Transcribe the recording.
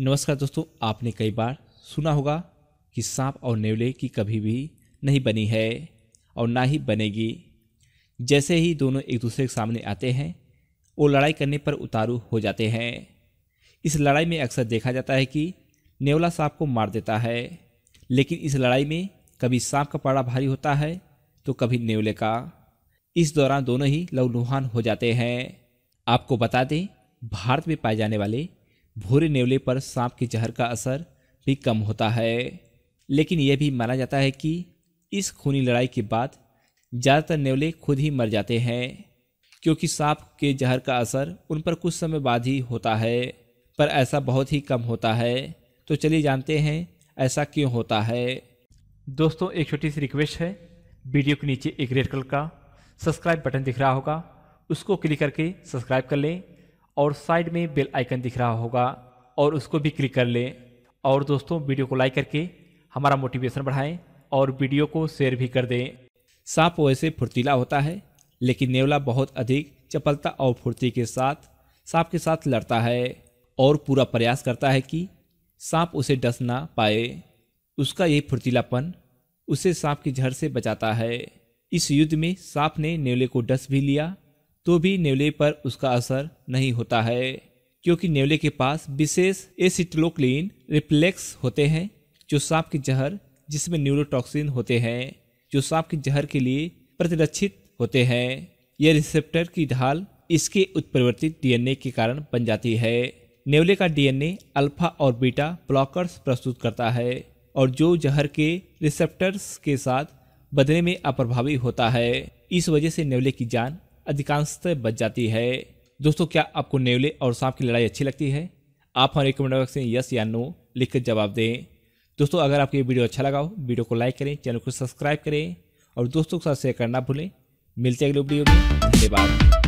नमस्कार दोस्तों आपने कई बार सुना होगा कि सांप और नेवले की कभी भी नहीं बनी है और ना ही बनेगी जैसे ही दोनों एक दूसरे के सामने आते हैं वो लड़ाई करने पर उतारू हो जाते हैं इस लड़ाई में अक्सर देखा जाता है कि नेवला सांप को मार देता है लेकिन इस लड़ाई में कभी सांप का पड़ा भारी होता है तो कभी नेवले का इस दौरान दोनों ही लवलुहान हो जाते हैं आपको बता दें भारत में पाए जाने वाले भूरे नेवले पर सांप के जहर का असर भी कम होता है लेकिन यह भी माना जाता है कि इस खूनी लड़ाई के बाद ज़्यादातर नेवले खुद ही मर जाते हैं क्योंकि सांप के जहर का असर उन पर कुछ समय बाद ही होता है पर ऐसा बहुत ही कम होता है तो चलिए जानते हैं ऐसा क्यों होता है दोस्तों एक छोटी सी रिक्वेस्ट है वीडियो के नीचे एक रेड कलर का सब्सक्राइब बटन दिख रहा होगा उसको क्लिक करके सब्सक्राइब कर लें और साइड में बेल आइकन दिख रहा होगा और उसको भी क्लिक कर लें और दोस्तों वीडियो को लाइक करके हमारा मोटिवेशन बढ़ाएं और वीडियो को शेयर भी कर दें सांप वैसे फुर्तीला होता है लेकिन नेवला बहुत अधिक चपलता और फुर्ती के साथ सांप के साथ लड़ता है और पूरा प्रयास करता है कि सांप उसे डस ना पाए उसका ये फुर्तीलापन उसे सांप की झड़ से बचाता है इस युद्ध में सांप ने नेवले को डस भी लिया तो भी नेवले पर उसका असर नहीं होता है क्योंकि नेवले के पास विशेष एसिटलोक्लिन रिप्लेक्स होते हैं जो सांप के जहर जिसमें न्यूरोटॉक्सिन होते हैं जो सांप के जहर के लिए प्रतिरक्षित होते हैं यह रिसेप्टर की ढाल इसके उत्परिवर्तित डीएनए के कारण बन जाती है नेवले का डीएनए अल्फा और बीटा ब्लॉकर्स प्रस्तुत करता है और जो जहर के रिसेप्टर्स के साथ बदले में अप्रभावी होता है इस वजह से नेवले की जान अधिकांशतः बच जाती है दोस्तों क्या आपको नेवले और सांप की लड़ाई अच्छी लगती है आप हमारे कमेंट बॉक्स में यस या नो लिखकर जवाब दें दोस्तों अगर आपको ये वीडियो अच्छा लगा हो वीडियो को लाइक करें चैनल को सब्सक्राइब करें और दोस्तों के साथ शेयर करना भूलें मिलते हैं अगले वीडियो में धन्यवाद